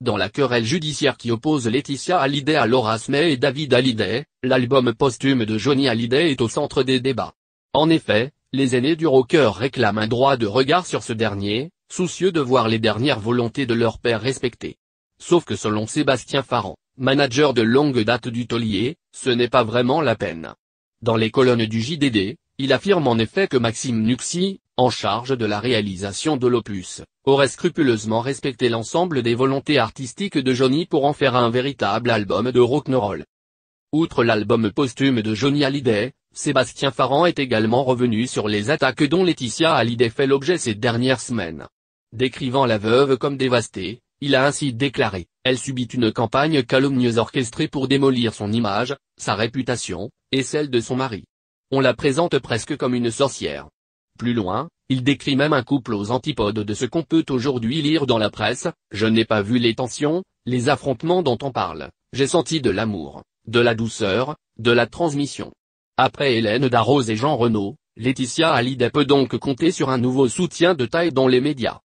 Dans la querelle judiciaire qui oppose Laetitia Hallyday à Laura Smith et David Hallyday, l'album posthume de Johnny Hallyday est au centre des débats. En effet, les aînés du rocker réclament un droit de regard sur ce dernier, soucieux de voir les dernières volontés de leur père respectées. Sauf que selon Sébastien Faran, manager de longue date du taulier, ce n'est pas vraiment la peine. Dans les colonnes du JDD, il affirme en effet que Maxime Nuxi, en charge de la réalisation de l'opus, aurait scrupuleusement respecté l'ensemble des volontés artistiques de Johnny pour en faire un véritable album de rock'n'roll. Outre l'album posthume de Johnny Hallyday, Sébastien Farran est également revenu sur les attaques dont Laetitia Hallyday fait l'objet ces dernières semaines. Décrivant la veuve comme dévastée, il a ainsi déclaré, elle subit une campagne calomnieuse orchestrée pour démolir son image, sa réputation, et celle de son mari. On la présente presque comme une sorcière. Plus loin, il décrit même un couple aux antipodes de ce qu'on peut aujourd'hui lire dans la presse, je n'ai pas vu les tensions, les affrontements dont on parle, j'ai senti de l'amour, de la douceur, de la transmission. Après Hélène Darroze et Jean Renault, Laetitia Hallyday peut donc compter sur un nouveau soutien de taille dans les médias.